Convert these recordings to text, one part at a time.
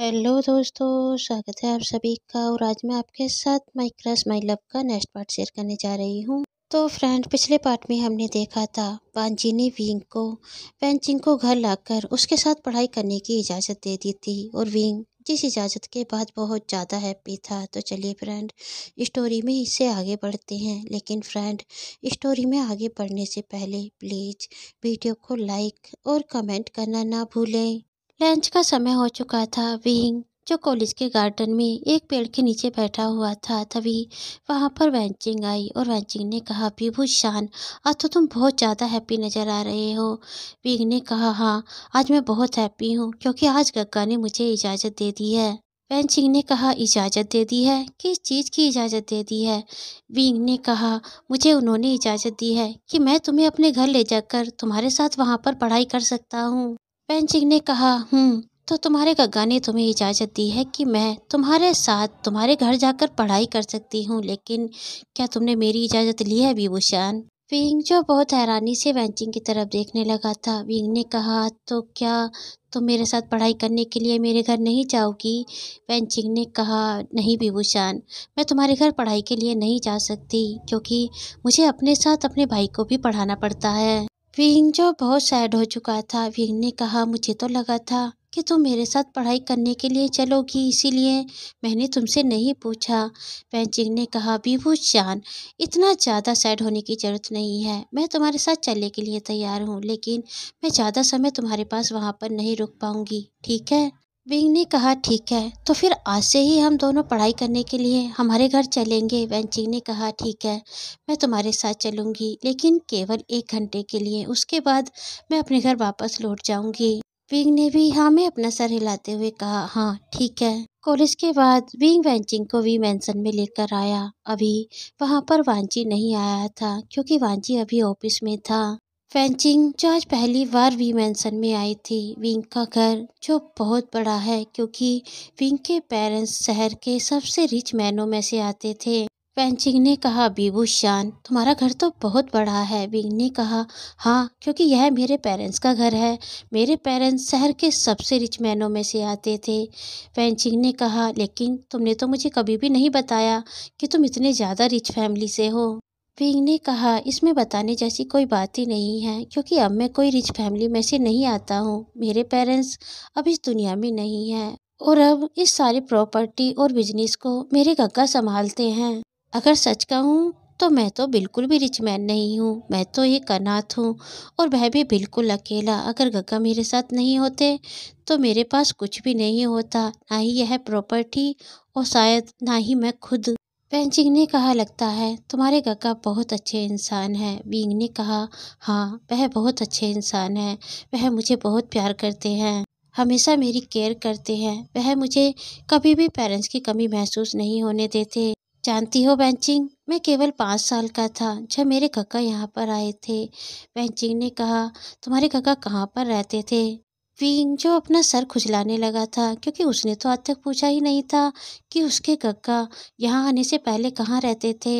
hello दोस्तों स्वागत है आप सभी का और आज मैं आपके साथ माई क्रश माई लव का नेक्स्ट पार्ट शेयर करने जा रही हूँ तो फ्रेंड पिछले पार्ट में हमने देखा था वानजी ने विंग को पेंचिंग को घर लाकर उसके साथ पढ़ाई करने की इजाज़त दे दी थी और विंग जिस इजाज़त के बाद बहुत ज़्यादा हैप्पी था तो चलिए फ्रेंड स्टोरी में इससे आगे बढ़ते हैं लेकिन फ्रेंड स्टोरी में आगे बढ़ने से पहले प्लीज़ वीडियो को लाइक और कमेंट करना ना भूलें लंच का समय हो चुका था विहिंग जो कॉलेज के गार्डन में एक पेड़ के नीचे बैठा हुआ था तभी वहाँ पर वैंचिंग आई और वेंचिंग ने कहा विभू शान आज तो तुम बहुत ज़्यादा हैप्पी नज़र आ रहे हो विंग ने कहा हाँ आज मैं बहुत हैप्पी हूँ क्योंकि आज गग्गा ने मुझे इजाज़त दे दी है वैन सिंह ने कहा इजाज़त दे दी है किस चीज़ की इजाज़त दे दी है विंग ने कहा मुझे उन्होंने इजाज़त दी है कि मैं तुम्हें अपने घर ले जाकर तुम्हारे साथ वहाँ पर पढ़ाई कर सकता हूँ पेंचिंग ने कहा हम्म, तो तुम्हारे गग्गा ने तुम्हें इजाज़त दी है कि मैं तुम्हारे साथ तुम्हारे घर जाकर पढ़ाई कर सकती हूँ लेकिन क्या तुमने मेरी इजाज़त ली है विभूषण विंग जो बहुत हैरानी से वेंचिंग की तरफ देखने लगा था विंग ने कहा तो क्या तुम मेरे साथ पढ़ाई करने के लिए मेरे घर नहीं जाओगी वेंचिंग ने कहा नहीं विभूषण मैं तुम्हारे घर पढ़ाई के लिए नहीं जा सकती क्योंकि मुझे अपने साथ अपने भाई को भी पढ़ाना पड़ता है वींग जो बहुत सैड हो चुका था विंग ने कहा मुझे तो लगा था कि तुम मेरे साथ पढ़ाई करने के लिए चलोगी इसीलिए मैंने तुमसे नहीं पूछा पेंचिंग ने कहा बीबू चान इतना ज़्यादा सैड होने की ज़रूरत नहीं है मैं तुम्हारे साथ चलने के लिए तैयार हूँ लेकिन मैं ज़्यादा समय तुम्हारे पास वहाँ पर नहीं रुक पाऊँगी ठीक है विंग ने कहा ठीक है तो फिर आज से ही हम दोनों पढ़ाई करने के लिए हमारे घर चलेंगे वेंचिंग ने कहा ठीक है मैं तुम्हारे साथ चलूंगी लेकिन केवल एक घंटे के लिए उसके बाद मैं अपने घर वापस लौट जाऊंगी विंग ने भी हाँ में अपना सर हिलाते हुए कहा हाँ ठीक है कॉलेज के बाद विंग वैंचिंग को भी मैंसन में लेकर आया अभी वहाँ पर वांची नहीं आया था क्योंकि वांची अभी ऑफिस में था फेंचिंग जॉर्ज पहली बार वी मैंसन में आई थी विंग का घर जो बहुत बड़ा है क्योंकि विंग के पेरेंट्स शहर के सबसे रिच मैनों में से आते थे फैंचिंग ने कहा बीबू शान तुम्हारा घर तो बहुत बड़ा है विंग ने कहा हाँ क्योंकि यह मेरे पेरेंट्स का घर है मेरे पेरेंट्स शहर के सबसे रिच मैनों में से आते थे फैंचिंग ने कहा लेकिन तुमने तो मुझे कभी भी नहीं बताया कि तुम इतने ज़्यादा रिच फैमिली से हो पिंग ने कहा इसमें बताने जैसी कोई बात ही नहीं है क्योंकि अब मैं कोई रिच फैमिली में से नहीं आता हूँ मेरे पेरेंट्स अब इस दुनिया में नहीं हैं और अब इस सारी प्रॉपर्टी और बिजनेस को मेरे गग्गा संभालते हैं अगर सच कहूँ तो मैं तो बिल्कुल भी रिच मैन नहीं हूँ मैं तो एक अनाथ हूँ और वह भी बिल्कुल अकेला अगर गग्गा मेरे साथ नहीं होते तो मेरे पास कुछ भी नहीं होता ना ही यह प्रॉपर्टी और शायद ना ही मैं खुद पेंचिंग ने कहा लगता है तुम्हारे काका बहुत अच्छे इंसान हैं बींग ने कहा हाँ वह बहुत अच्छे इंसान हैं वह मुझे बहुत प्यार करते हैं हमेशा मेरी केयर करते हैं वह मुझे कभी भी पेरेंट्स की कमी महसूस नहीं होने देते जानती हो बैंचिंग मैं केवल पाँच साल का था जब मेरे काका यहाँ पर आए थे बैंचिंग ने कहा तुम्हारे काका कहाँ पर रहते थे जो अपना सर खुजलाने लगा था क्योंकि उसने तो आज तक पूछा ही नहीं था कि उसके गग्गा यहाँ आने से पहले कहाँ रहते थे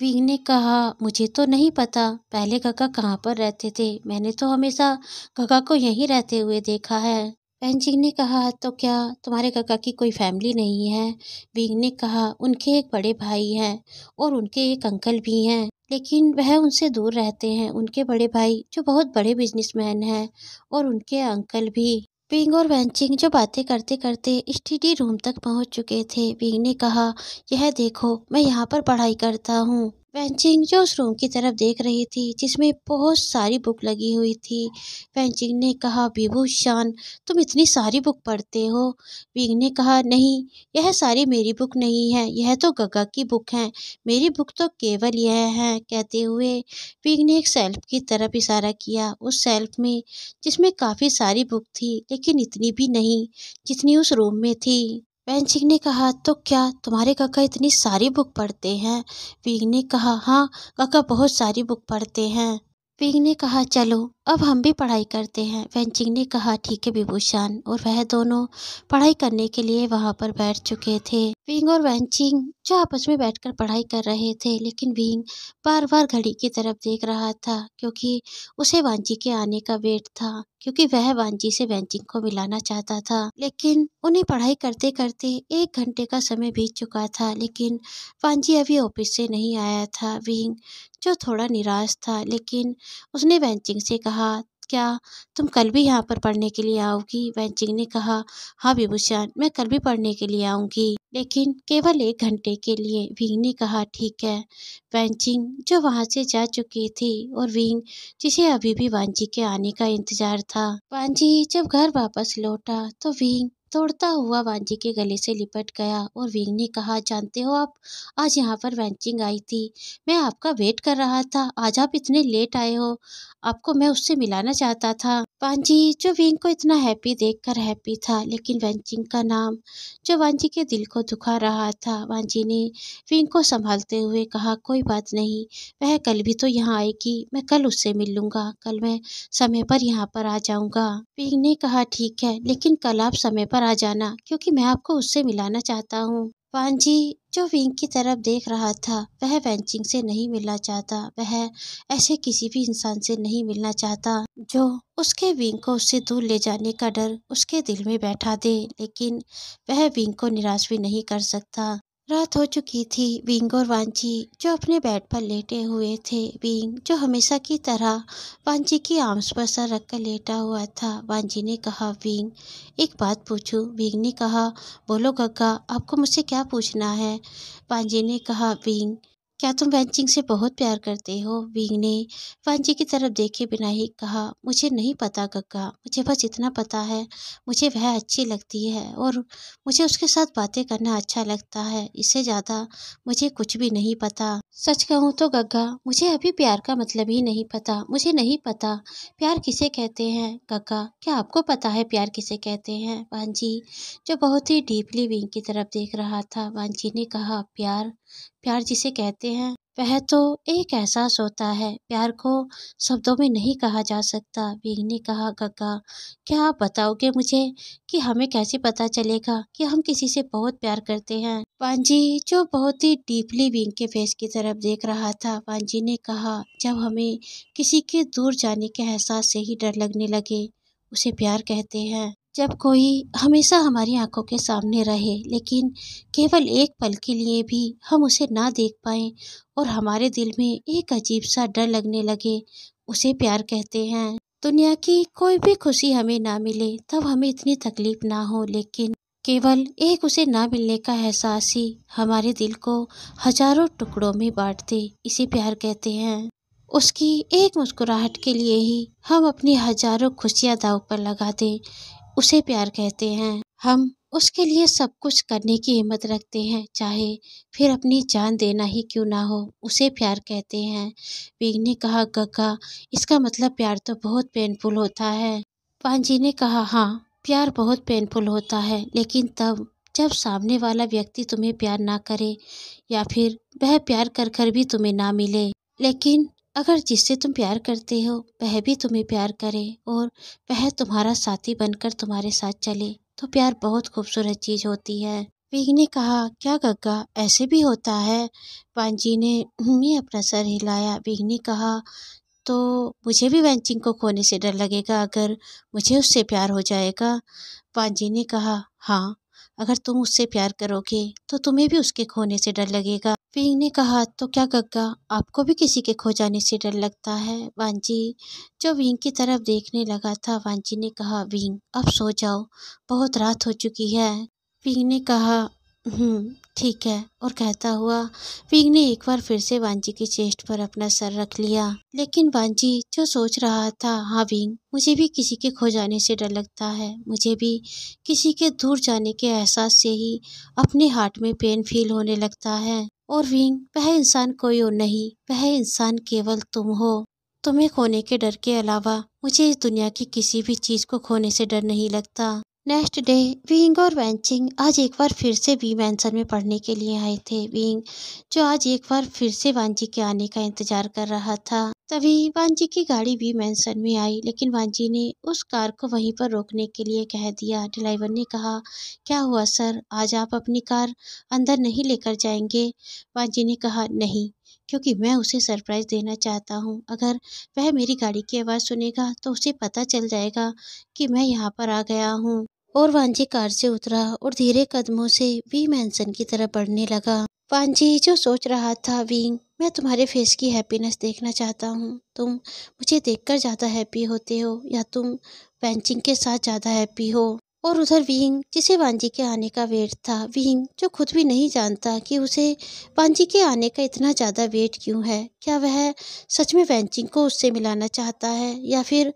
विंग ने कहा मुझे तो नहीं पता पहले गग्गा कहाँ पर रहते थे मैंने तो हमेशा गग्गा को यहीं रहते हुए देखा है पेंजिंग ने कहा तो क्या तुम्हारे गग्गा की कोई फैमिली नहीं है विंग ने कहा उनके एक बड़े भाई हैं और उनके एक अंकल भी हैं लेकिन वह उनसे दूर रहते हैं उनके बड़े भाई जो बहुत बड़े बिजनेसमैन हैं और उनके अंकल भी पिंग और वेंचिंग जो बातें करते करते स्टडी रूम तक पहुंच चुके थे पिंग ने कहा यह देखो मैं यहाँ पर पढ़ाई करता हूँ पेंचिंग जो उस रूम की तरफ देख रही थी जिसमें बहुत सारी बुक लगी हुई थी पेंचिंग ने कहा विभूषण तुम इतनी सारी बुक पढ़ते हो वीग ने कहा नहीं यह सारी मेरी बुक नहीं है यह तो गगा की बुक है मेरी बुक तो केवल यह है कहते हुए वीग ने एक सेल्फ की तरफ इशारा किया उस सेल्फ में जिसमें काफ़ी सारी बुक थी लेकिन इतनी भी नहीं जितनी उस रूम में थी पहनसिंह ने कहा तो क्या तुम्हारे काका इतनी सारी बुक पढ़ते हैं पीग ने कहा हाँ काका बहुत सारी बुक पढ़ते हैं पीग ने कहा चलो अब हम भी पढ़ाई करते हैं वेंचिंग ने कहा ठीक है विभूषण और वह दोनों पढ़ाई करने के लिए वहां पर बैठ चुके थे विंग और वेंचिंग जो आपस में बैठकर पढ़ाई कर रहे थे लेकिन विंग बार बार घड़ी की तरफ देख रहा था क्योंकि उसे वांची के आने का वेट था क्योंकि वह वांची से वेंचिंग को मिलाना चाहता था लेकिन उन्हें पढ़ाई करते करते एक घंटे का समय बीत चुका था लेकिन वांची अभी ऑफिस से नहीं आया था विंग जो थोड़ा निराश था लेकिन उसने वेंचिंग से कहा कहा क्या तुम कल भी यहाँ पर पढ़ने के लिए आओगी वैनचिंग ने कहा हाँ विभूषण मैं कल भी पढ़ने के लिए आऊंगी लेकिन केवल एक घंटे के लिए विंग ने कहा ठीक है वैनचिंग जो वहाँ से जा चुकी थी और विंग जिसे अभी भी वांजी के आने का इंतजार था वांजी जब घर वापस लौटा तो विंग दौड़ता हुआ वांजी के गले से लिपट गया और विंग ने कहा जानते हो आप आज यहाँ पर वेंचिंग आई थी मैं आपका वेट कर रहा था आज आप इतने लेट आए हो आपको मैं उससे मिलाना चाहता था वांजी जो विंग को इतना हैप्पी देखकर हैप्पी था लेकिन वैंचिंग का नाम जो वांजी के दिल को दुखा रहा था वांजी ने विंग को संभालते हुए कहा कोई बात नहीं वह कल भी तो यहाँ आएगी मैं कल उससे मिल लूँगा कल मैं समय पर यहाँ पर आ जाऊँगा विंग ने कहा ठीक है लेकिन कल आप समय पर आ जाना क्योंकि मैं आपको उससे मिलाना चाहता हूँ वांझी जो विंग की तरफ देख रहा था वह वेंचिंग से नहीं मिलना चाहता वह ऐसे किसी भी इंसान से नहीं मिलना चाहता जो उसके विंग को उससे दूर ले जाने का डर उसके दिल में बैठा दे लेकिन वह विंग को निराश भी नहीं कर सकता रात हो चुकी थी विंग और वांची जो अपने बेड पर लेटे हुए थे विंग जो हमेशा की तरह वांची की आर्म्स पर सर रख कर लेटा हुआ था वांची ने कहा विंग एक बात पूछूं विंग ने कहा बोलो गग्गा आपको मुझसे क्या पूछना है वांची ने कहा विंग क्या तुम वेंचिंग से बहुत प्यार करते हो विंग ने वांची की तरफ देखे बिना ही कहा मुझे नहीं पता गग्गा मुझे बस इतना पता है मुझे वह अच्छी लगती है और मुझे उसके साथ बातें करना अच्छा लगता है इससे ज़्यादा मुझे कुछ भी नहीं पता सच कहूँ तो गग्गा मुझे अभी प्यार का मतलब ही नहीं पता मुझे नहीं पता प्यार किसे कहते हैं गग्गा क्या आपको पता है प्यार किसे कहते हैं वांझी जो बहुत ही डीपली विंग की तरफ देख रहा था वांझी ने कहा प्यार प्यार जिसे कहते हैं वह तो एक एहसास होता है प्यार को शब्दों में नहीं कहा जा सकता वीर ने कहा गग्गा क्या आप बताओगे मुझे कि हमें कैसे पता चलेगा कि हम किसी से बहुत प्यार करते हैं पांजी जो बहुत ही डीपली विंग के फेस की तरफ देख रहा था पांजी ने कहा जब हमें किसी के दूर जाने के एहसास से ही डर लगने लगे उसे प्यार कहते हैं जब कोई हमेशा हमारी आंखों के सामने रहे लेकिन केवल एक पल के लिए भी हम उसे ना देख पाएं और हमारे दिल में एक अजीब सा डर लगने लगे उसे प्यार कहते हैं दुनिया की कोई भी खुशी हमें ना मिले तब हमें इतनी तकलीफ ना हो लेकिन केवल एक उसे ना मिलने का एहसास ही हमारे दिल को हजारों टुकड़ों में बांट दे इसे प्यार कहते हैं उसकी एक मुस्कुराहट के लिए ही हम अपनी हजारों खुशियां दाव पर लगा दें उसे प्यार कहते हैं हम उसके लिए सब कुछ करने की हिम्मत रखते हैं चाहे फिर अपनी जान देना ही क्यों ना हो उसे प्यार कहते हैं बिग ने कहा गग्गा इसका मतलब प्यार तो बहुत पेनफुल होता है पांजी ने कहा हाँ प्यार बहुत पेनफुल होता है लेकिन तब जब सामने वाला व्यक्ति तुम्हें प्यार ना करे या फिर वह प्यार कर कर भी तुम्हें ना मिले लेकिन अगर जिससे तुम प्यार करते हो वह भी तुम्हें प्यार करे और वह तुम्हारा साथी बनकर तुम्हारे साथ चले तो प्यार बहुत खूबसूरत चीज़ होती है पीग ने कहा क्या गग्गा ऐसे भी होता है पांजी ने मैं अपना सर हिलाया पीग ने कहा तो मुझे भी वेंचिंग को खोने से डर लगेगा अगर मुझे उससे प्यार हो जाएगा पांजी ने कहा हाँ अगर तुम उससे प्यार करोगे तो तुम्हें भी उसके खोने से डर लगेगा पिंग ने कहा तो क्या गग्गा आपको भी किसी के खो जाने से डर लगता है वांजी जो विंग की तरफ देखने लगा था वांजी ने कहा विंग अब सो जाओ बहुत रात हो चुकी है पिंग ने कहा हम्म ठीक है और कहता हुआ विंग ने एक बार फिर से वांजी की चेस्ट पर अपना सर रख लिया लेकिन वांजी जो सोच रहा था हाँ विंग मुझे भी किसी के खो जाने से डर लगता है मुझे भी किसी के दूर जाने के एहसास से ही अपने हार्ट में पेन फील होने लगता है और विंग वह इंसान कोई और नहीं वह इंसान केवल तुम हो तुम्हें खोने के डर के अलावा मुझे इस दुनिया की किसी भी चीज़ को खोने से डर नहीं लगता नेक्स्ट डे विंग और वेंचिंग आज एक बार फिर से वी मैंसन में पढ़ने के लिए आए थे विंग जो आज एक बार फिर से वांजी के आने का इंतजार कर रहा था तभी वांजी की गाड़ी भी मैंसन में आई लेकिन वांजी ने उस कार को वहीं पर रोकने के लिए कह दिया ड्राइवर ने कहा क्या हुआ सर आज आप अपनी कार अंदर नहीं लेकर जाएंगे वांजी ने कहा नहीं क्योंकि मैं उसे सरप्राइज़ देना चाहता हूँ अगर वह मेरी गाड़ी की आवाज़ सुनेगा तो उसे पता चल जाएगा कि मैं यहाँ पर आ गया हूँ और वांजी कार से उतरा और धीरे कदमों से वी मैंसन की तरफ बढ़ने लगा पांजी जो सोच रहा था विंग मैं तुम्हारे फेस की हैप्पीनेस देखना चाहता हूँ तुम मुझे देखकर ज़्यादा हैप्पी होते हो या तुम पेंचिंग के साथ ज़्यादा हैप्पी हो और उधर विंग जिसे वांजी के आने का वेट था विंग जो खुद भी नहीं जानता कि उसे वांजी के आने का इतना ज़्यादा वेट क्यों है क्या वह सच में वेंचिंग को उससे मिलाना चाहता है या फिर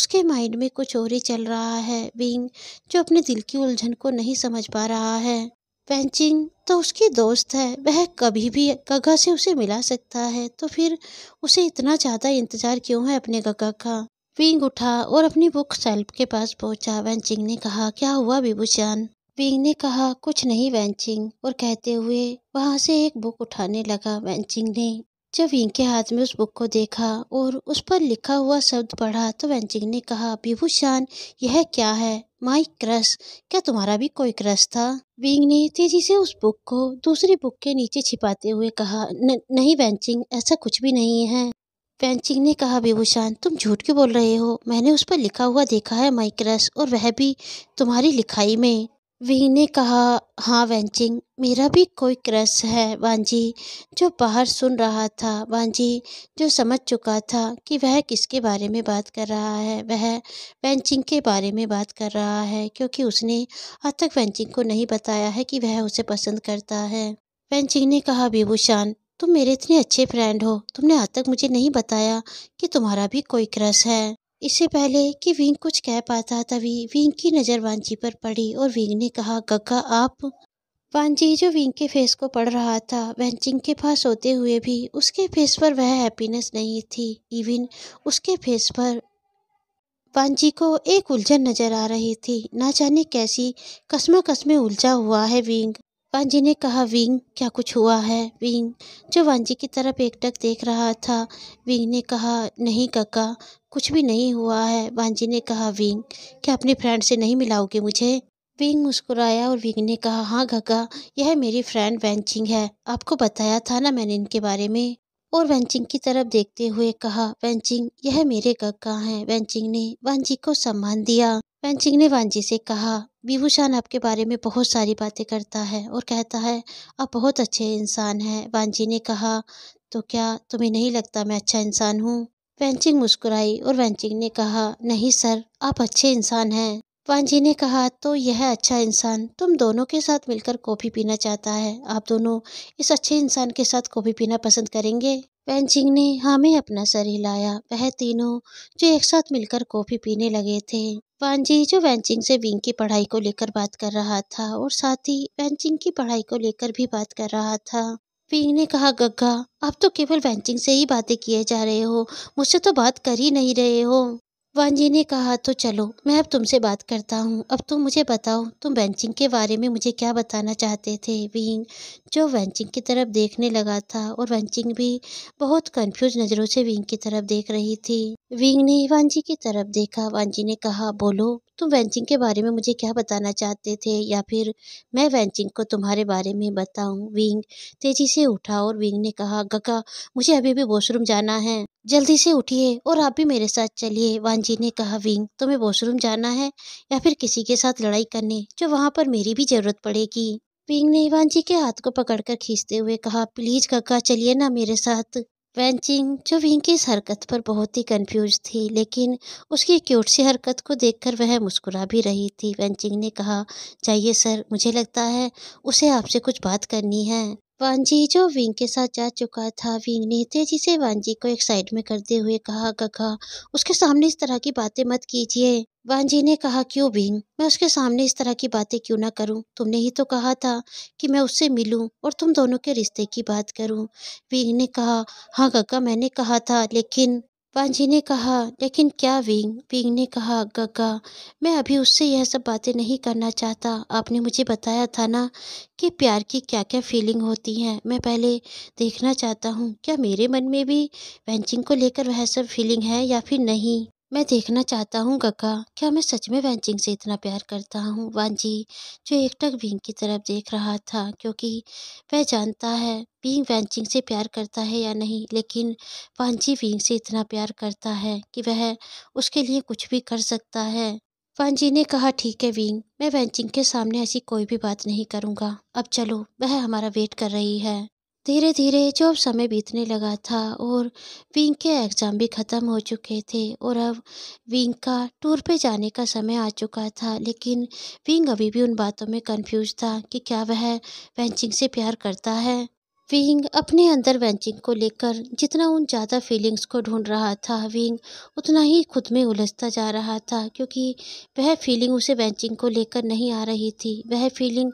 उसके माइंड में कुछ और ही चल रहा है विंग जो अपने दिल की उलझन को नहीं समझ पा रहा है पेंचिंग तो उसकी दोस्त है वह कभी भी गगा से उसे मिला सकता है तो फिर उसे इतना ज़्यादा इंतज़ार क्यों है अपने गगा का विंग उठा और अपनी बुक सेल्फ के पास पहुंचा वेंचिंग ने कहा क्या हुआ बिबूचान विंग ने कहा कुछ नहीं वेंचिंग और कहते हुए वहां से एक बुक उठाने लगा वेंचिंग ने जब के हाथ में उस बुक को देखा और उस पर लिखा हुआ शब्द पढ़ा तो वेंचिंग ने कहा विभूषण यह क्या है माई क्रश क्या तुम्हारा भी कोई क्रश था विंग ने तेजी से उस बुक को दूसरी बुक के नीचे छिपाते हुए कहा न, नहीं वैनचिंग ऐसा कुछ भी नहीं है पेंचिंग ने कहा विभूषण तुम झूठ क्यों बोल रहे हो मैंने उस पर लिखा हुआ देखा है माइक्रस और वह भी तुम्हारी लिखाई में वी ने कहा हाँ वेंचिंग मेरा भी कोई क्रश है वांझी जो बाहर सुन रहा था वांझी जो समझ चुका था कि वह किसके बारे में बात कर रहा है वह वेंचिंग के बारे में बात कर रहा है क्योंकि उसने आज तक वेंचिंग को नहीं बताया है कि वह उसे पसंद करता है वेंचिंग ने कहा विभूषण तुम मेरे इतने अच्छे फ्रेंड हो तुमने आज तक मुझे नहीं बताया कि तुम्हारा भी कोई क्रश है इससे पहले कि विंग कुछ कह पाता तभी विंग की नज़र वांझी पर पड़ी और विंग ने कहा गग्गा आप वांझी जो विंग के फेस को पढ़ रहा था वेंचिंग के पास होते हुए भी उसके फेस पर वह हैप्पीनेस नहीं थी इवन उसके फेस पर वांझी को एक उलझन नजर आ रही थी ना जाने कैसी कसमा कसमें उलझा हुआ है विंग वांझी ने कहा विंग क्या कुछ हुआ है विंग जो वांझी की तरफ एकटक देख रहा था विंग ने कहा नहीं काका कुछ भी नहीं हुआ है वांजी ने कहा विंग क्या अपने फ्रेंड से नहीं मिलाओगे मुझे विंग मुस्कुराया और विंग ने कहा हाँ घगा यह मेरी फ्रेंड वेंचिंग है आपको बताया था ना मैंने इनके बारे में और वेंचिंग की तरफ देखते हुए कहा वेंचिंग यह मेरे गग्गा हैं वेंचिंग ने वांजी को सम्मान दिया वेंचिंग ने वांजी से कहा विभूषण आपके बारे में बहुत सारी बातें करता है और कहता है आप बहुत अच्छे इंसान हैं वांजी ने कहा तो क्या तुम्हें नहीं लगता मैं अच्छा इंसान हूँ वैंचिंग मुस्कुराई और वेंचिंग ने कहा नहीं सर आप अच्छे इंसान हैं वांझी ने कहा तो यह अच्छा इंसान तुम दोनों के साथ मिलकर कॉफी पीना चाहता है आप दोनों इस अच्छे इंसान के साथ कॉफी पीना पसंद करेंगे वेंचिंग ने हमें अपना सर हिलाया वह तीनों जो एक साथ मिलकर कॉफी पीने लगे थे वांजी जो वेंचिंग से विंग की पढ़ाई को लेकर बात कर रहा था और साथ ही वेंचिंग की पढ़ाई को लेकर भी बात कर रहा था पिंग ने कहा गग्गा आप तो केवल वेंचिंग से ही बातें किए जा रहे हो मुझसे तो बात कर ही नहीं रहे हो वानजी ने कहा तो चलो मैं अब तुमसे बात करता हूँ अब तुम मुझे बताओ तुम वेंचिंग के बारे में मुझे क्या बताना चाहते थे विंग जो वेंचिंग की तरफ देखने लगा था और वेंचिंग भी बहुत कंफ्यूज नज़रों से विंग की तरफ देख रही थी विंग ने वानजी की तरफ देखा वानजी ने कहा बोलो तुम वेंचिंग के बारे में मुझे क्या बताना चाहते थे या फिर मैं वेंचिंग को तुम्हारे बारे में बताऊं विंग तेजी से उठा और विंग ने कहा गगा मुझे अभी भी वॉशरूम जाना है जल्दी से उठिए और आप भी मेरे साथ चलिए वांजी ने कहा विंग तुम्हें वॉशरूम जाना है या फिर किसी के साथ लड़ाई करने जो वहाँ पर मेरी भी ज़रूरत पड़ेगी विंग ने वांजी के हाथ को पकड़कर खींचते हुए कहा प्लीज गगा चलिए ना मेरे साथ वेंचिंग जो विंकी इस हरकत पर बहुत ही कंफ्यूज थी लेकिन उसकी क्यूट सी हरकत को देखकर वह मुस्कुरा भी रही थी वेंचिंग ने कहा जाइए सर मुझे लगता है उसे आपसे कुछ बात करनी है वांजी जो विंग के साथ जा चुका था विंग ने तेजी से वांजी को एक साइड में करते हुए कहा गखा उसके सामने इस तरह की बातें मत कीजिए वांजी ने कहा क्यों विंग मैं उसके सामने इस तरह की बातें क्यों ना करूं तुमने ही तो कहा था कि मैं उससे मिलूं और तुम दोनों के रिश्ते की बात करूं विंग ने कहा हाँ कक्का मैंने कहा था लेकिन पांजी ने कहा लेकिन क्या विंग विंग ने कहा गग्गा मैं अभी उससे यह सब बातें नहीं करना चाहता आपने मुझे बताया था ना कि प्यार की क्या क्या फीलिंग होती हैं मैं पहले देखना चाहता हूँ क्या मेरे मन में भी पेंचिंग को लेकर वह सब फीलिंग है या फिर नहीं मैं देखना चाहता हूँ गग्गा क्या मैं सच में वांचिंग से इतना प्यार करता हूँ वांजी जो एकटक भींग की तरफ देख रहा था क्योंकि वह जानता है भींग वांचिंग से प्यार करता है या नहीं लेकिन वांजी भींग से इतना प्यार करता है कि वह उसके लिए कुछ भी कर सकता है वांजी ने कहा ठीक है विंग मैं वैंचिंग के सामने ऐसी कोई भी बात नहीं करूँगा अब चलो वह हमारा वेट कर रही है धीरे धीरे जब समय बीतने लगा था और विंग के एग्ज़ाम भी ख़त्म हो चुके थे और अब विंग का टूर पे जाने का समय आ चुका था लेकिन विंग अभी भी उन बातों में कन्फ्यूज था कि क्या वह पेंचिंग से प्यार करता है विंग अपने अंदर वेंचिंग को लेकर जितना उन ज़्यादा फीलिंग्स को ढूंढ रहा था विंग उतना ही खुद में उलझता जा रहा था क्योंकि वह फीलिंग उसे वेंचिंग को लेकर नहीं आ रही थी वह फीलिंग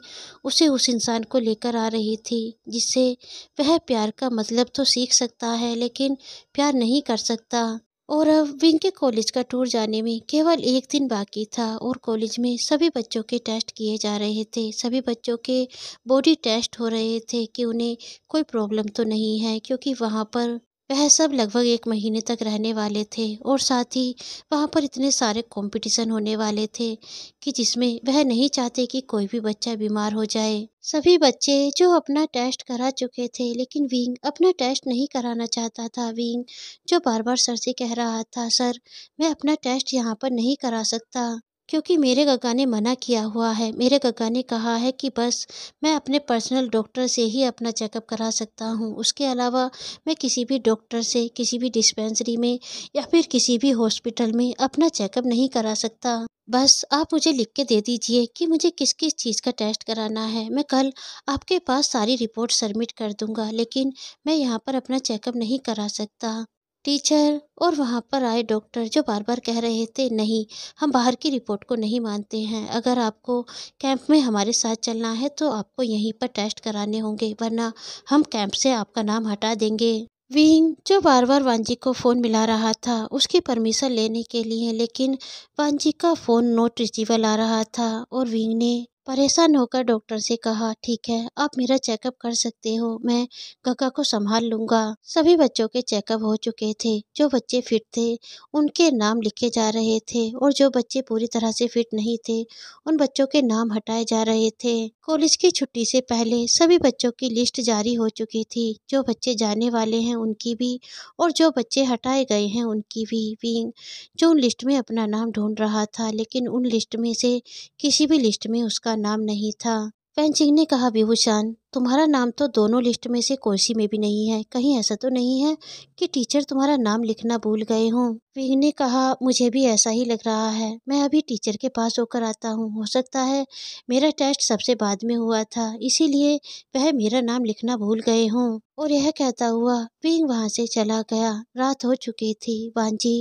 उसे उस इंसान को लेकर आ रही थी जिससे वह प्यार का मतलब तो सीख सकता है लेकिन प्यार नहीं कर सकता और अब विंकी कॉलेज का टूर जाने में केवल एक दिन बाकी था और कॉलेज में सभी बच्चों के टेस्ट किए जा रहे थे सभी बच्चों के बॉडी टेस्ट हो रहे थे कि उन्हें कोई प्रॉब्लम तो नहीं है क्योंकि वहाँ पर वह सब लगभग एक महीने तक रहने वाले थे और साथ ही वहाँ पर इतने सारे कंपटीशन होने वाले थे कि जिसमें वह नहीं चाहते कि कोई भी बच्चा बीमार हो जाए सभी बच्चे जो अपना टेस्ट करा चुके थे लेकिन विंग अपना टेस्ट नहीं कराना चाहता था विंग जो बार बार सर से कह रहा था सर मैं अपना टेस्ट यहाँ पर नहीं करा सकता क्योंकि मेरे कका ने मना किया हुआ है मेरे कका ने कहा है कि बस मैं अपने पर्सनल डॉक्टर से ही अपना चेकअप करा सकता हूँ उसके अलावा मैं किसी भी डॉक्टर से किसी भी डिस्पेंसरी में या फिर किसी भी हॉस्पिटल में अपना चेकअप नहीं करा सकता बस आप मुझे लिख के दे दीजिए कि मुझे किस किस चीज़ का टेस्ट कराना है मैं कल आपके पास सारी रिपोर्ट सबमिट कर दूंगा लेकिन मैं यहाँ पर अपना चेकअप नहीं करा सकता टीचर और वहाँ पर आए डॉक्टर जो बार बार कह रहे थे नहीं हम बाहर की रिपोर्ट को नहीं मानते हैं अगर आपको कैंप में हमारे साथ चलना है तो आपको यहीं पर टेस्ट कराने होंगे वरना हम कैंप से आपका नाम हटा देंगे विंग जो बार बार वांजी को फ़ोन मिला रहा था उसकी परमिशन लेने के लिए लेकिन वांजी का फ़ोन नोट रिसीवल आ रहा था और विंग ने परेशान होकर डॉक्टर से कहा ठीक है आप मेरा चेकअप कर सकते हो मैं गगा को संभाल लूंगा सभी बच्चों के चेकअप हो चुके थे जो बच्चे फिट थे उनके नाम लिखे जा रहे थे और जो बच्चे पूरी तरह से फिट नहीं थे उन बच्चों के नाम हटाए जा रहे थे कॉलेज की छुट्टी से पहले सभी बच्चों की लिस्ट जारी हो चुकी थी जो बच्चे जाने वाले हैं उनकी भी और जो बच्चे हटाए गए हैं उनकी भी विंग जो उन लिस्ट में अपना नाम ढूंढ रहा था लेकिन उन लिस्ट में से किसी भी लिस्ट में उसका नाम नहीं था वह ने कहा बेहूशान तुम्हारा नाम तो दोनों लिस्ट में से कोसी में भी नहीं है कहीं ऐसा तो नहीं है कि टीचर तुम्हारा नाम लिखना भूल गए हों विह ने कहा मुझे भी ऐसा ही लग रहा है मैं अभी टीचर के पास होकर आता हूँ हो सकता है मेरा टेस्ट सबसे बाद में हुआ था इसीलिए वह मेरा नाम लिखना भूल गए हों और यह कहता हुआ विंग वहाँ से चला गया रात हो चुकी थी वांजी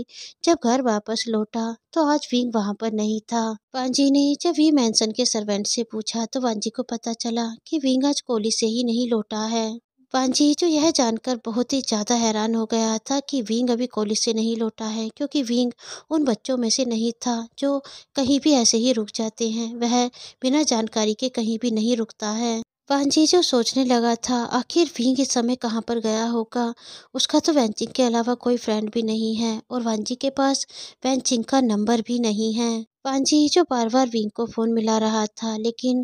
जब घर वापस लौटा तो आज विंग वहाँ पर नहीं था वांजी ने जब वी मैंसन के सर्वेंट से पूछा तो वांजी को पता चला कि विंग आज को टोली से ही नहीं लौटा है जो यह जानकर बहुत ही ज़्यादा हैरान हो गया था कि विंग अभी कॉलेज से नहीं लौटा है क्योंकि विंग उन बच्चों में से नहीं था जो कहीं भी ऐसे ही रुक जाते हैं वह बिना जानकारी के कहीं भी नहीं रुकता है जो सोचने लगा था आखिर विंग इस समय कहाँ पर गया होगा उसका तो वैनचिंग के अलावा कोई फ्रेंड भी नहीं है और वांजी के पास वैनचिंग का नंबर भी नहीं है पांजीजो बार बार विंग को फ़ोन मिला रहा था लेकिन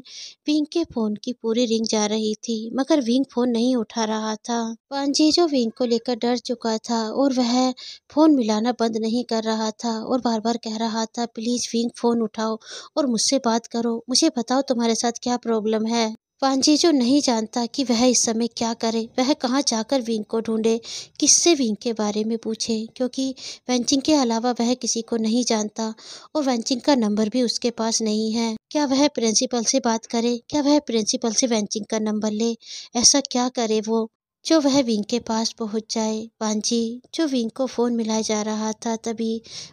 विंग के फ़ोन की पूरी रिंग जा रही थी मगर विंग फ़ोन नहीं उठा रहा था पांजीजो विंग को लेकर डर चुका था और वह फ़ोन मिलाना बंद नहीं कर रहा था और बार बार कह रहा था प्लीज़ विंग फ़ोन उठाओ और मुझसे बात करो मुझे बताओ तुम्हारे साथ क्या प्रॉब्लम है जो नहीं जानता कि वह इस समय क्या करे वह कहाँ जाकर विंग को ढूंढे किससे विंग के बारे में पूछे क्योंकि वेंचिंग के अलावा वह किसी को नहीं जानता और वेंचिंग का नंबर भी उसके पास नहीं है क्या वह प्रिंसिपल से बात करे क्या वह प्रिंसिपल से वेंचिंग का नंबर ले ऐसा क्या करे वो जो वह विंग के पास पहुंच जाए पांजी जो विंग को फ़ोन मिलाया जा रहा था तभी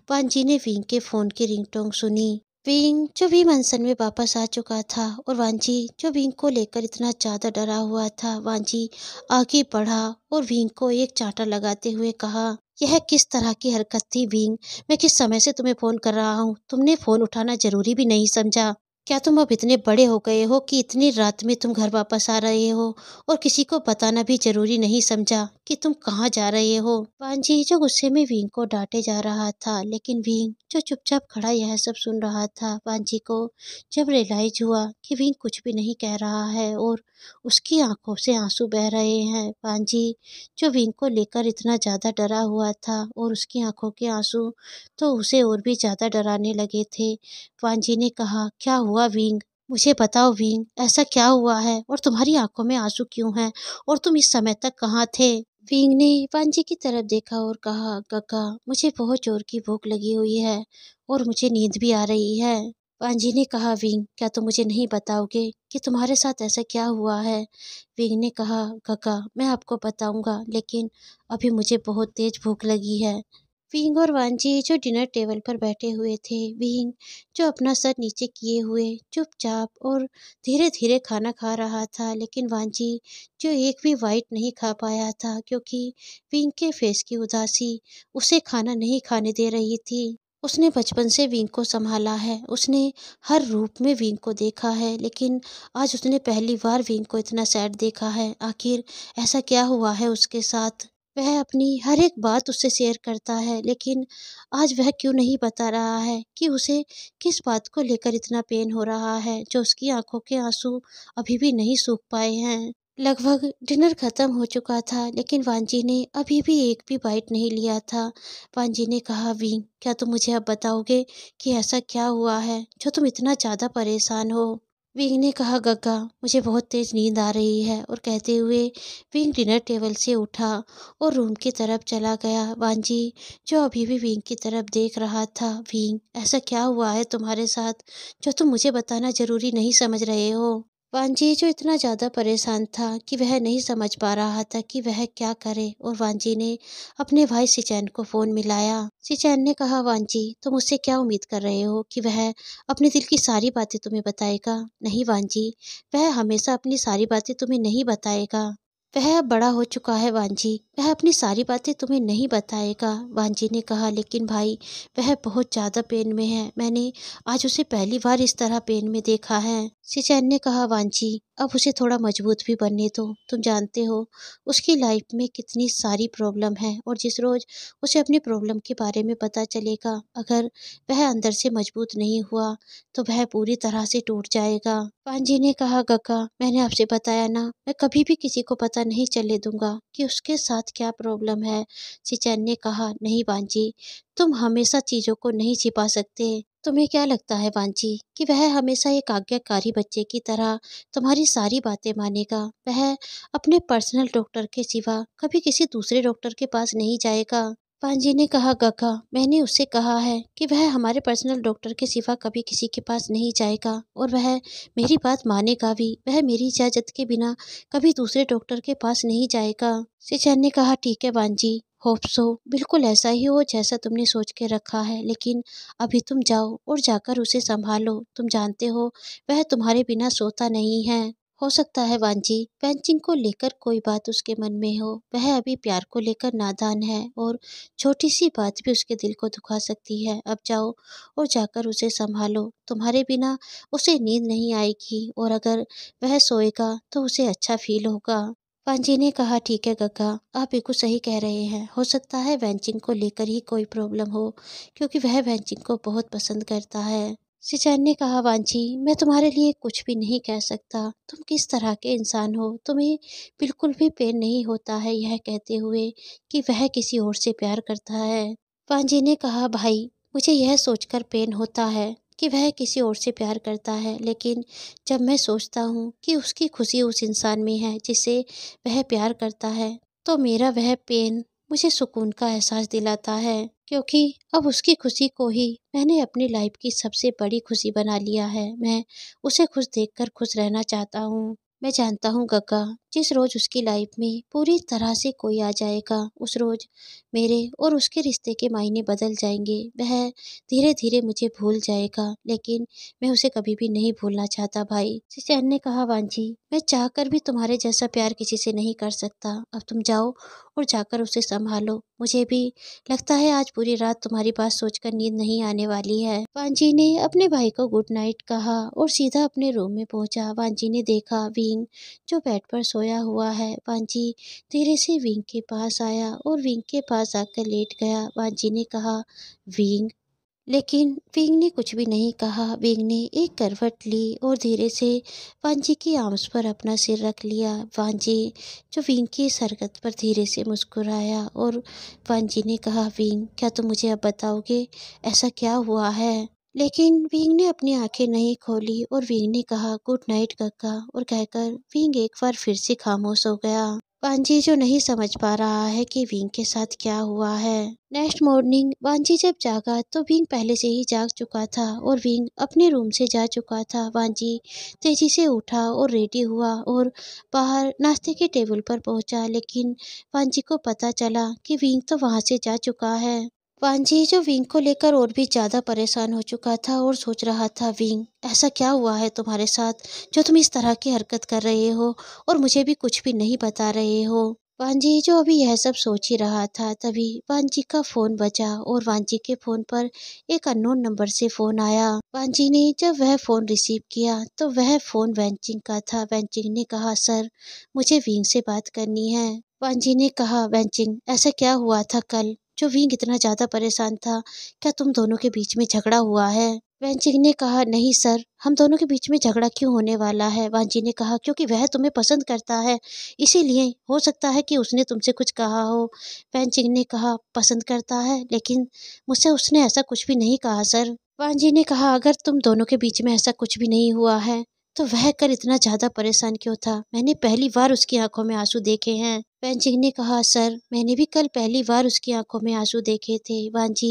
पांजी ने विंग के फ़ोन की रिंगटोंग सुनी विंग जो भी मंसन में वापस आ चुका था और वांझी जो विंग को लेकर इतना ज़्यादा डरा हुआ था वांझी आगे बढ़ा और विंग को एक चाटा लगाते हुए कहा यह किस तरह की हरकत थी विंग मैं किस समय से तुम्हें फ़ोन कर रहा हूँ तुमने फ़ोन उठाना ज़रूरी भी नहीं समझा क्या तुम अब इतने बड़े हो गए हो कि इतनी रात में तुम घर वापस आ रहे हो और किसी को बताना भी जरूरी नहीं समझा कि तुम कहाँ जा रहे हो पांजी जो गुस्से में वींग को डांटे जा रहा था लेकिन वींग जो चुपचाप खड़ा यह सब सुन रहा था पांजी को जब रियलाइज हुआ कि वींग कुछ भी नहीं कह रहा है और उसकी आंखों से आंसू बह रहे हैं पांजी जो वींग को लेकर इतना ज़्यादा डरा हुआ था और उसकी आंखों के आंसू तो उसे और भी ज़्यादा डराने लगे थे पांजी ने कहा क्या हुआ विंग मुझे बताओ विंग ऐसा क्या हुआ है और तुम्हारी आंखों में आंसू क्यों हैं और तुम इस समय तक कहाँ थे विंग ने वांझे की तरफ देखा और कहा काका मुझे बहुत जोर की भूख लगी हुई है और मुझे नींद भी आ रही है वांझी ने कहा विंग क्या तुम मुझे नहीं बताओगे कि तुम्हारे साथ ऐसा क्या हुआ है विंग ने कहा काका मैं आपको बताऊंगा लेकिन अभी मुझे बहुत तेज़ भूख लगी है विंग और वांझी जो डिनर टेबल पर बैठे हुए थे विंग जो अपना सर नीचे किए हुए चुपचाप और धीरे धीरे खाना खा रहा था लेकिन वांझी जो एक भी वाइट नहीं खा पाया था क्योंकि विंग के फेस की उदासी उसे खाना नहीं खाने दे रही थी उसने बचपन से विंग को संभाला है उसने हर रूप में विंग को देखा है लेकिन आज उसने पहली बार विंग को इतना सैड देखा है आखिर ऐसा क्या हुआ है उसके साथ वह अपनी हर एक बात उससे शेयर करता है लेकिन आज वह क्यों नहीं बता रहा है कि उसे किस बात को लेकर इतना पेन हो रहा है जो उसकी आंखों के आंसू अभी भी नहीं सूख पाए हैं लगभग डिनर ख़त्म हो चुका था लेकिन वांजी ने अभी भी एक भी बाइट नहीं लिया था वांजी ने कहा विंग क्या तुम मुझे अब बताओगे कि ऐसा क्या हुआ है जो तुम इतना ज़्यादा परेशान हो विंग ने कहा गग्गा मुझे बहुत तेज नींद आ रही है और कहते हुए विंग डिनर टेबल से उठा और रूम की तरफ चला गया वांजी जो अभी भी विंग की तरफ देख रहा था विंग ऐसा क्या हुआ है तुम्हारे साथ जो तुम मुझे बताना ज़रूरी नहीं समझ रहे हो वांजी जो इतना ज़्यादा परेशान था कि वह नहीं समझ पा रहा था कि वह क्या करे और वांजी ने अपने भाई सिचैन को फ़ोन मिलाया सिचैन ने कहा वांजी तुम उससे क्या उम्मीद कर रहे हो कि वह अपने दिल की सारी बातें तुम्हें बताएगा नहीं वांजी वह हमेशा अपनी सारी बातें तुम्हें नहीं बताएगा वह अब बड़ा हो चुका है वांझी वह अपनी सारी बातें तुम्हें नहीं बताएगा वांझी ने कहा लेकिन भाई वह बहुत ज़्यादा पेन में है मैंने आज उसे पहली बार इस तरह पेन में देखा है सिचैन ने कहा वांछी अब उसे थोड़ा मजबूत भी बनने दो तुम जानते हो उसकी लाइफ में कितनी सारी प्रॉब्लम है और जिस रोज़ उसे अपनी प्रॉब्लम के बारे में पता चलेगा अगर वह अंदर से मजबूत नहीं हुआ तो वह पूरी तरह से टूट जाएगा वांझी ने कहा गग्गा मैंने आपसे बताया ना मैं कभी भी किसी को पता नहीं चले दूंगा कि उसके साथ क्या प्रॉब्लम है सिचैन ने कहा नहीं वांझी तुम हमेशा चीज़ों को नहीं छिपा सकते तुम्हें क्या लगता है बांझी कि वह हमेशा एक आज्ञाकारी बच्चे की तरह तुम्हारी सारी बातें मानेगा वह अपने पर्सनल डॉक्टर के सिवा कभी किसी दूसरे डॉक्टर के पास नहीं जाएगा पांजी ने कहा गगा मैंने उससे कहा है कि वह हमारे पर्सनल डॉक्टर के सिवा कभी किसी के पास नहीं जाएगा और वह मेरी बात मानेगा भी वह मेरी इजाज़त के बिना कभी दूसरे डॉक्टर के पास नहीं जाएगा सिचैन ने कहा ठीक है पांजी होप सो बिल्कुल ऐसा ही हो जैसा तुमने सोच के रखा है लेकिन अभी तुम जाओ और जाकर उसे संभालो तुम जानते हो वह तुम्हारे बिना सोता नहीं है हो सकता है वांजी पेंचिंग को लेकर कोई बात उसके मन में हो वह अभी प्यार को लेकर नादान है और छोटी सी बात भी उसके दिल को दुखा सकती है अब जाओ और जाकर उसे संभालो तुम्हारे बिना उसे नींद नहीं आएगी और अगर वह सोएगा तो उसे अच्छा फील होगा पांजी ने कहा ठीक है गग्गा आप बिल्कुल सही कह रहे हैं हो सकता है वेंचिंग को लेकर ही कोई प्रॉब्लम हो क्योंकि वह वेंचिंग को बहुत पसंद करता है सिचैन ने कहा वांची मैं तुम्हारे लिए कुछ भी नहीं कह सकता तुम किस तरह के इंसान हो तुम्हें बिल्कुल भी पेन नहीं होता है यह कहते हुए कि वह किसी और से प्यार करता है वांजी ने कहा भाई मुझे यह सोचकर पेन होता है कि वह किसी और से प्यार करता है लेकिन जब मैं सोचता हूँ कि उसकी खुशी उस इंसान में है जिसे वह प्यार करता है तो मेरा वह पेन मुझे सुकून का एहसास दिलाता है क्योंकि अब उसकी खुशी को ही मैंने अपनी लाइफ की सबसे बड़ी खुशी बना लिया है मैं उसे खुश देखकर खुश रहना चाहता हूँ मैं जानता हूँ गग्गा जिस रोज़ उसकी लाइफ में पूरी तरह से कोई आ जाएगा उस रोज़ मेरे और उसके रिश्ते के मायने बदल जाएंगे वह धीरे धीरे मुझे भूल जाएगा लेकिन मैं उसे कभी भी नहीं भूलना चाहता भाई जिसे अन्य कहा वांझी मैं चाहकर भी तुम्हारे जैसा प्यार किसी से नहीं कर सकता अब तुम जाओ और जाकर उसे संभालो मुझे भी लगता है आज पूरी रात तुम्हारी बात सोचकर नींद नहीं आने वाली है वांजी ने अपने भाई को गुड नाइट कहा और सीधा अपने रूम में पहुंचा वांजी ने देखा विंग जो बेड पर सोया हुआ है वांजी धीरे से विंग के पास आया और विंग के पास आकर लेट गया वांजी ने कहा विंग लेकिन विंग ने कुछ भी नहीं कहा विंग ने एक करवट ली और धीरे से वांझी की आर्म्स पर अपना सिर रख लिया वांझी जो विंग की इस पर धीरे से मुस्कुराया और वांझी ने कहा विंग क्या तुम मुझे अब बताओगे ऐसा क्या हुआ है लेकिन विंग ने अपनी आंखें नहीं खोली और विंग ने कहा गुड नाइट कक्का और कहकर विंग एक बार फिर से खामोश हो गया वांजी जो नहीं समझ पा रहा है कि विंग के साथ क्या हुआ है नेक्स्ट मॉर्निंग वांझी जब जागा तो विंग पहले से ही जाग चुका था और विंग अपने रूम से जा चुका था वांजी तेजी से उठा और रेडी हुआ और बाहर नाश्ते के टेबल पर पहुंचा लेकिन वांजी को पता चला कि विंग तो वहां से जा चुका है जो विंग को लेकर और भी ज़्यादा परेशान हो चुका था और सोच रहा था विंग ऐसा क्या हुआ है तुम्हारे साथ जो तुम इस तरह की हरकत कर रहे हो और मुझे भी कुछ भी नहीं बता रहे हो जो अभी यह सब सोच ही रहा था तभी वांजी का फ़ोन बजा और वांजी के फ़ोन पर एक अननोन नंबर से फ़ोन आया वांजी ने जब वह फ़ोन रिसीव किया तो वह फ़ोन वेंचिंग का था वेंचिंग ने कहा सर मुझे विंग से बात करनी है वांजी ने कहा वेंचिंग ऐसा क्या हुआ था कल जो विंग इतना ज़्यादा परेशान था क्या तुम दोनों के बीच में झगड़ा हुआ है वैनचिंग ने कहा नहीं सर हम दोनों के बीच में झगड़ा क्यों होने वाला है वांची ने कहा क्योंकि वह तुम्हें पसंद करता है इसीलिए हो सकता है कि उसने तुमसे कुछ कहा हो वैनचिंग ने कहा पसंद करता है लेकिन मुझसे उसने ऐसा कुछ भी नहीं कहा सर वांजी ने कहा अगर तुम दोनों के बीच में ऐसा कुछ भी नहीं हुआ है तो वह कर इतना ज़्यादा परेशान क्यों था मैंने पहली बार उसकी आंखों में आंसू देखे हैं फैनसिंग ने कहा सर मैंने भी कल पहली बार उसकी आंखों में आंसू देखे थे वांजी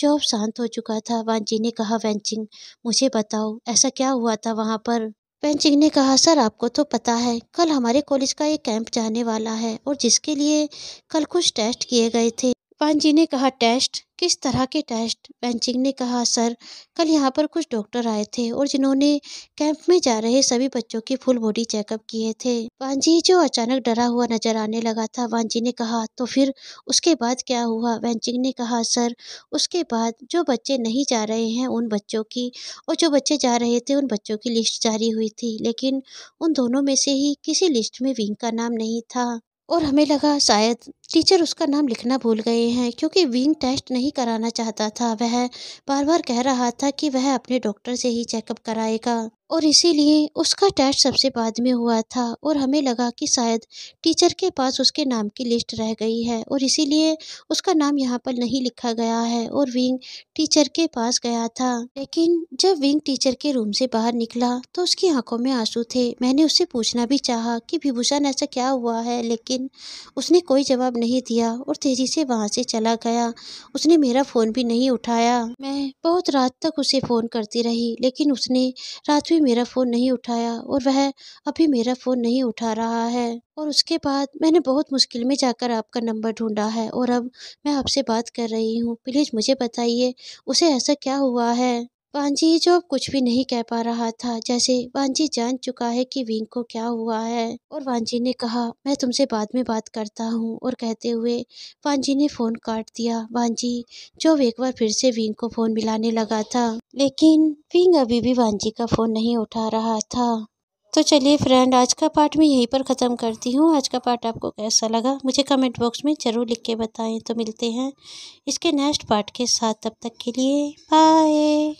जो अब शांत हो चुका था वांजी ने कहा फैनसिंग मुझे बताओ ऐसा क्या हुआ था वहाँ पर पेंचिंग ने कहा सर आपको तो पता है कल हमारे कॉलेज का एक कैंप जाने वाला है और जिसके लिए कल कुछ टेस्ट किए गए थे पानजी ने कहा टेस्ट किस तरह के टेस्ट बेंचिंग ने कहा सर कल यहाँ पर कुछ डॉक्टर आए थे और जिन्होंने कैंप में जा रहे सभी बच्चों के फुल बॉडी चेकअप किए थे वांझी जो अचानक डरा हुआ नजर आने लगा था वांझी ने कहा तो फिर उसके बाद क्या हुआ बेंचिंग ने कहा सर उसके बाद जो बच्चे नहीं जा रहे हैं उन बच्चों की और जो बच्चे जा रहे थे उन बच्चों की लिस्ट जारी हुई थी लेकिन उन दोनों में से ही किसी लिस्ट में विंग का नाम नहीं था और हमें लगा शायद टीचर उसका नाम लिखना भूल गए हैं क्योंकि विंग टेस्ट नहीं कराना चाहता था वह बार बार कह रहा था कि वह अपने डॉक्टर से ही चेकअप कराएगा और इसीलिए उसका टेस्ट सबसे बाद में हुआ था और हमें लगा कि शायद टीचर के पास उसके नाम की लिस्ट रह गई है और इसीलिए उसका नाम यहाँ पर नहीं लिखा गया है और विंग टीचर के पास गया था लेकिन जब विंग टीचर के रूम से बाहर निकला तो उसकी आंखों में आंसू थे मैंने उससे पूछना भी चाहा कि विभूषण ऐसा क्या हुआ है लेकिन उसने कोई जवाब नहीं दिया और तेजी से वहाँ से चला गया उसने मेरा फ़ोन भी नहीं उठाया मैं बहुत रात तक उसे फ़ोन करती रही लेकिन उसने रात भी मेरा फ़ोन नहीं उठाया और वह अभी मेरा फ़ोन नहीं उठा रहा है और उसके बाद मैंने बहुत मुश्किल में जाकर आपका नंबर ढूंढा है और अब मैं आपसे बात कर रही हूँ प्लीज़ मुझे बताइए उसे ऐसा क्या हुआ है वांझी जो अब कुछ भी नहीं कह पा रहा था जैसे वांझी जान चुका है कि विंग को क्या हुआ है और वांझी ने कहा मैं तुमसे बाद में बात करता हूँ और कहते हुए वांझी ने फ़ोन काट दिया वांझी जो एक बार फिर से विंग को फ़ोन मिलाने लगा था लेकिन विंग अभी भी वांझी का फ़ोन नहीं उठा रहा था तो चलिए फ्रेंड आज का पार्ट मैं यहीं पर ख़त्म करती हूँ आज का पार्ट आपको कैसा लगा मुझे कमेंट बॉक्स में ज़रूर लिख के बताएं तो मिलते हैं इसके नेक्स्ट पार्ट के साथ तब तक के लिए बाय